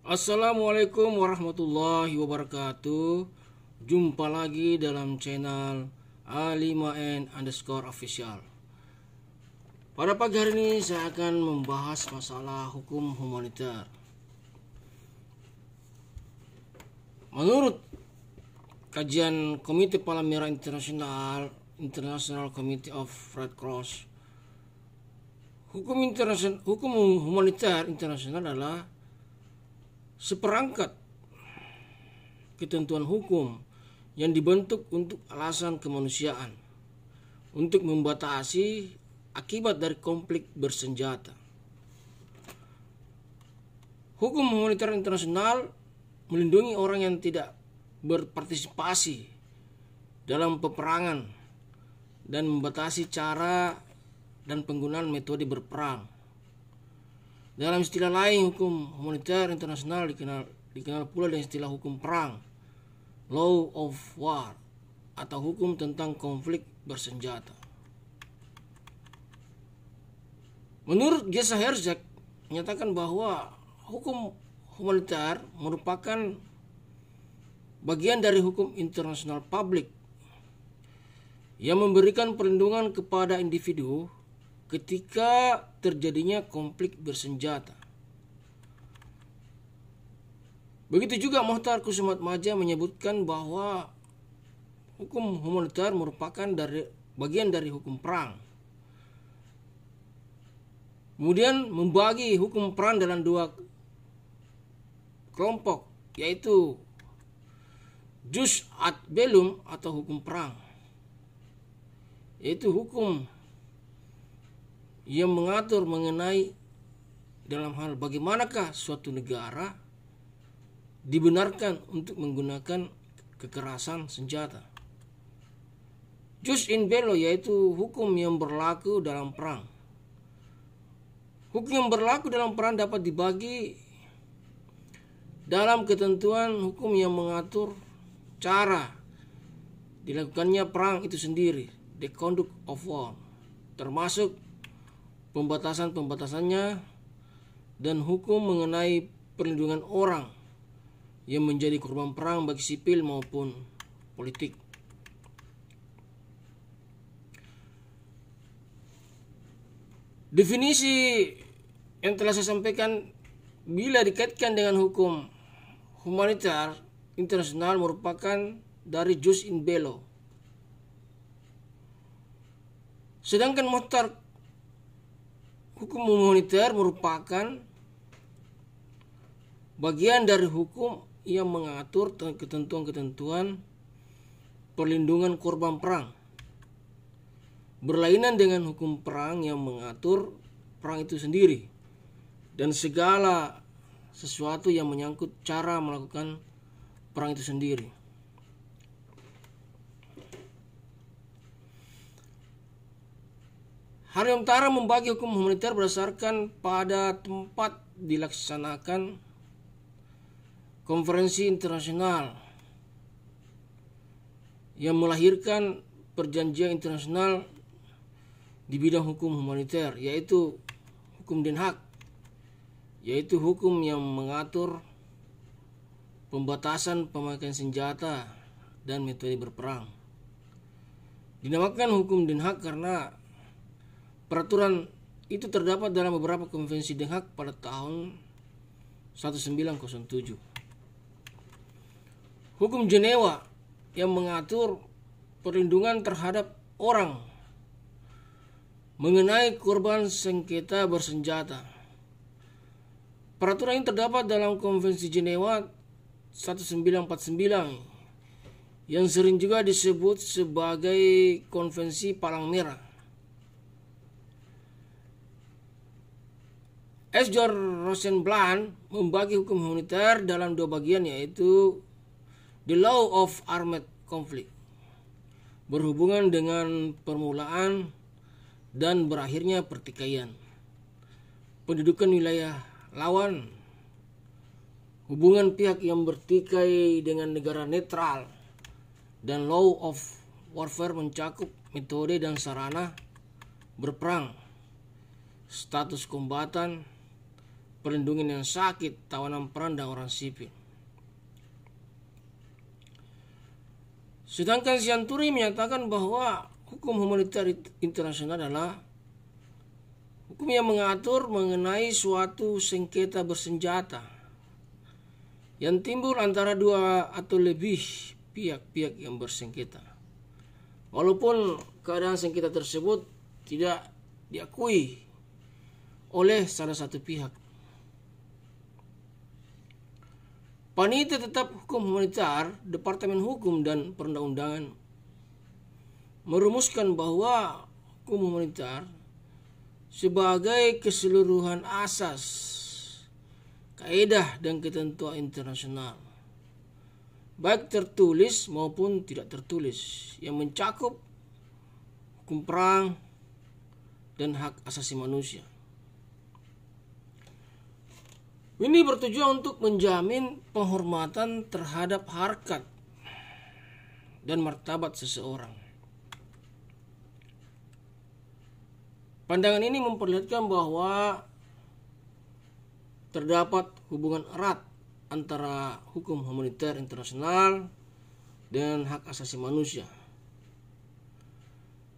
Assalamualaikum warahmatullahi wabarakatuh Jumpa lagi dalam channel A5N underscore official Pada pagi hari ini saya akan membahas masalah hukum humaniter. Menurut kajian Komite Palamera Internasional International Committee of Red Cross Hukum, internasional, hukum humaniter internasional adalah seperangkat ketentuan hukum yang dibentuk untuk alasan kemanusiaan untuk membatasi akibat dari konflik bersenjata. Hukum humanitar internasional melindungi orang yang tidak berpartisipasi dalam peperangan dan membatasi cara dan penggunaan metode berperang dalam istilah lain, hukum humanitar internasional dikenal dikenal pula dengan istilah hukum perang, law of war, atau hukum tentang konflik bersenjata. Menurut Gesa Herzog, menyatakan bahwa hukum humanitar merupakan bagian dari hukum internasional publik yang memberikan perlindungan kepada individu ketika terjadinya konflik bersenjata. Begitu juga Mohtar Kusumat Maja menyebutkan bahwa hukum humanitar merupakan dari bagian dari hukum perang. Kemudian membagi hukum perang dalam dua kelompok yaitu jus ad bellum atau hukum perang yaitu hukum yang mengatur mengenai dalam hal bagaimanakah suatu negara dibenarkan untuk menggunakan kekerasan senjata. Jus in bello yaitu hukum yang berlaku dalam perang. Hukum yang berlaku dalam perang dapat dibagi dalam ketentuan hukum yang mengatur cara dilakukannya perang itu sendiri, the conduct of war, termasuk pembatasan-pembatasannya, dan hukum mengenai perlindungan orang yang menjadi korban perang bagi sipil maupun politik. Definisi yang telah saya sampaikan bila dikaitkan dengan hukum humanitar internasional merupakan dari Jus in belo Sedangkan motor Hukum moneter merupakan bagian dari hukum yang mengatur ketentuan-ketentuan perlindungan korban perang. Berlainan dengan hukum perang yang mengatur perang itu sendiri dan segala sesuatu yang menyangkut cara melakukan perang itu sendiri. Hari Utara membagi hukum humaniter berdasarkan pada tempat dilaksanakan konferensi internasional yang melahirkan perjanjian internasional di bidang hukum humaniter, yaitu hukum Den Haag yaitu hukum yang mengatur pembatasan pemakaian senjata dan metode berperang dinamakan hukum Den Haag karena Peraturan itu terdapat dalam beberapa konvensi Den Haag pada tahun 1907. Hukum Jenewa yang mengatur perlindungan terhadap orang mengenai korban sengketa bersenjata. Peraturan yang terdapat dalam Konvensi Jenewa 1949 yang sering juga disebut sebagai Konvensi Palang Merah. S. George Rosenblatt membagi hukum humaniter dalam dua bagian yaitu The Law of Armed Conflict berhubungan dengan permulaan dan berakhirnya pertikaian pendudukan wilayah lawan hubungan pihak yang bertikai dengan negara netral dan law of warfare mencakup metode dan sarana berperang status kombatan perlindungan yang sakit, tawanan perang dan orang sipil. Sedangkan Sianturi menyatakan bahwa hukum humanitar internasional adalah hukum yang mengatur mengenai suatu sengketa bersenjata yang timbul antara dua atau lebih pihak-pihak yang bersengketa. Walaupun keadaan sengketa tersebut tidak diakui oleh salah satu pihak. Panitia tetap hukum humanitar, Departemen Hukum dan Perundang-undangan merumuskan bahwa hukum humanitar sebagai keseluruhan asas, kaedah dan ketentuan internasional baik tertulis maupun tidak tertulis yang mencakup hukum perang dan hak asasi manusia. Ini bertujuan untuk menjamin penghormatan terhadap harkat dan martabat seseorang. Pandangan ini memperlihatkan bahwa terdapat hubungan erat antara hukum humaniter internasional dan hak asasi manusia.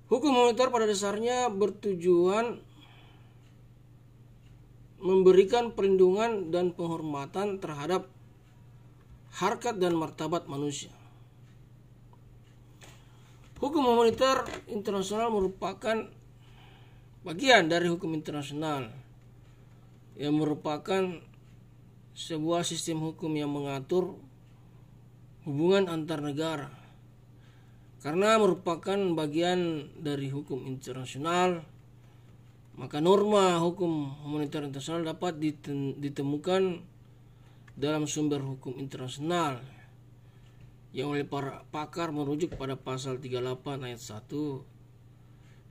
Hukum humaniter pada dasarnya bertujuan memberikan perlindungan dan penghormatan terhadap harkat dan martabat manusia. Hukum humaniter internasional merupakan bagian dari hukum internasional yang merupakan sebuah sistem hukum yang mengatur hubungan antar negara karena merupakan bagian dari hukum internasional maka norma hukum humanitar internasional dapat ditemukan dalam sumber hukum internasional yang oleh para pakar merujuk pada pasal 38 ayat 1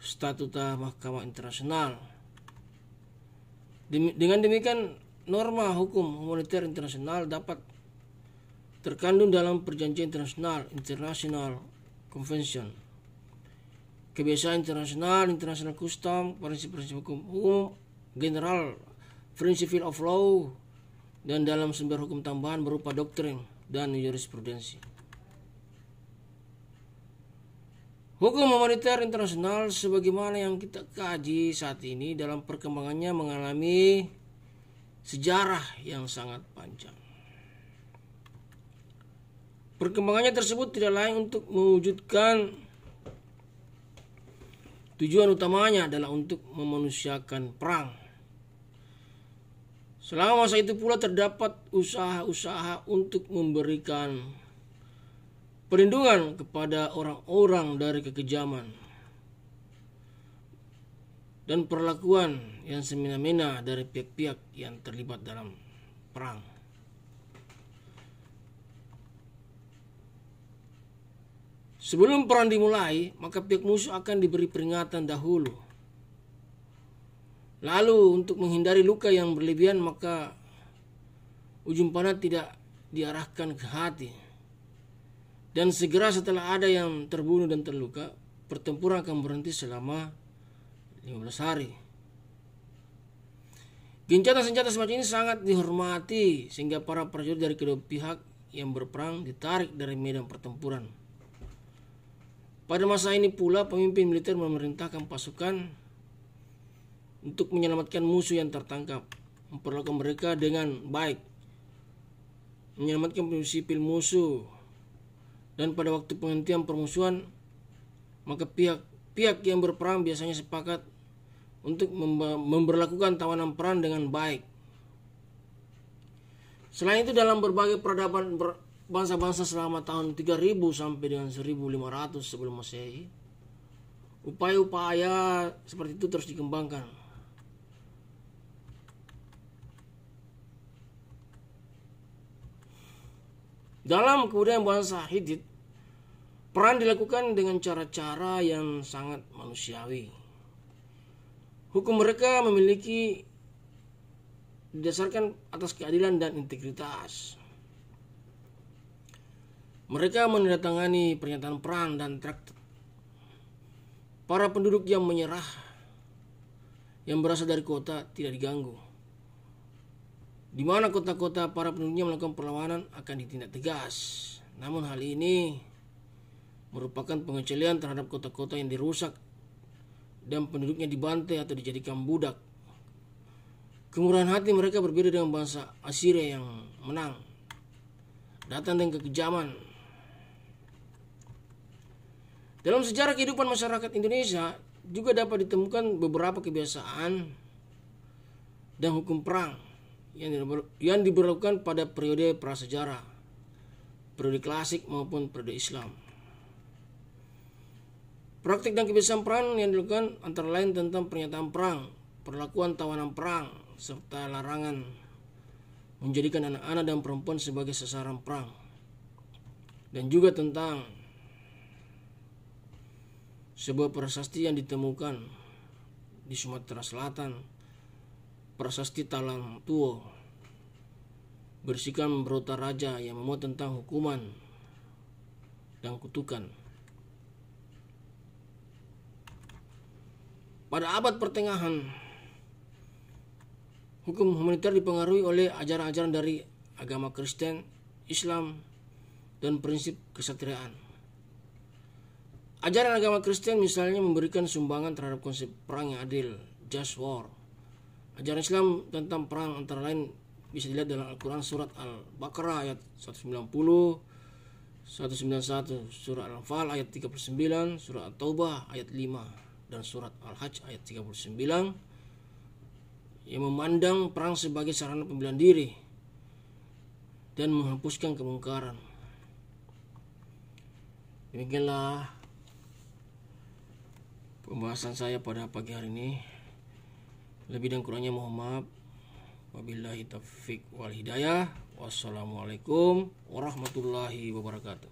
Statuta Mahkamah Internasional. Dengan demikian norma hukum humanitar internasional dapat terkandung dalam perjanjian internasional International Convention kebiasaan internasional, international custom, prinsip-prinsip hukum umum, general principle of law, dan dalam sumber hukum tambahan berupa doktrin dan jurisprudensi. Hukum humaniter internasional sebagaimana yang kita kaji saat ini dalam perkembangannya mengalami sejarah yang sangat panjang. Perkembangannya tersebut tidak lain untuk mewujudkan Tujuan utamanya adalah untuk memanusiakan perang. Selama masa itu pula terdapat usaha-usaha untuk memberikan perlindungan kepada orang-orang dari kekejaman dan perlakuan yang semena-mena dari pihak-pihak yang terlibat dalam perang. Sebelum perang dimulai, maka pihak musuh akan diberi peringatan dahulu. Lalu untuk menghindari luka yang berlebihan, maka ujung panah tidak diarahkan ke hati. Dan segera setelah ada yang terbunuh dan terluka, pertempuran akan berhenti selama 15 hari. Gencatan senjata semacam ini sangat dihormati sehingga para prajurit dari kedua pihak yang berperang ditarik dari medan pertempuran. Pada masa ini pula pemimpin militer memerintahkan pasukan untuk menyelamatkan musuh yang tertangkap, memperlakukan mereka dengan baik, menyelamatkan penduduk sipil musuh, dan pada waktu penghentian permusuhan, maka pihak pihak yang berperang biasanya sepakat untuk memperlakukan tawanan perang dengan baik. Selain itu dalam berbagai peradaban bangsa-bangsa selama tahun 3000 sampai dengan 1500 sebelum Masehi. Upaya-upaya seperti itu terus dikembangkan. Dalam kebudayaan bangsa Hidit, peran dilakukan dengan cara-cara yang sangat manusiawi. Hukum mereka memiliki didasarkan atas keadilan dan integritas. Mereka menandatangani pernyataan perang dan traktat. Para penduduk yang menyerah yang berasal dari kota tidak diganggu. Di mana kota-kota para penduduknya melakukan perlawanan akan ditindak tegas. Namun hal ini merupakan pengecualian terhadap kota-kota yang dirusak dan penduduknya dibantai atau dijadikan budak. Kemurahan hati mereka berbeda dengan bangsa Asiria yang menang datang dengan kekejaman dalam sejarah kehidupan masyarakat Indonesia juga dapat ditemukan beberapa kebiasaan dan hukum perang yang diberlakukan pada periode prasejarah, periode klasik maupun periode Islam. Praktik dan kebiasaan perang yang dilakukan antara lain tentang pernyataan perang, perlakuan tawanan perang, serta larangan menjadikan anak-anak dan perempuan sebagai sasaran perang. Dan juga tentang sebuah prasasti yang ditemukan di Sumatera Selatan, prasasti Talang Tuo, bersihkan berota raja yang memuat tentang hukuman dan kutukan. Pada abad pertengahan, hukum humaniter dipengaruhi oleh ajaran-ajaran dari agama Kristen, Islam, dan prinsip kesatriaan. Ajaran agama Kristen misalnya memberikan sumbangan terhadap konsep perang yang adil, just war. Ajaran Islam tentang perang antara lain bisa dilihat dalam Al-Quran surat Al-Baqarah ayat 190, 191, surat Al-Anfal ayat 39, surat al taubah ayat 5, dan surat Al-Hajj ayat 39 yang memandang perang sebagai sarana pembelian diri dan menghapuskan kemungkaran. Demikianlah pembahasan saya pada pagi hari ini lebih dan kurangnya mohon maaf wabillahi taufik wal hidayah wassalamualaikum warahmatullahi wabarakatuh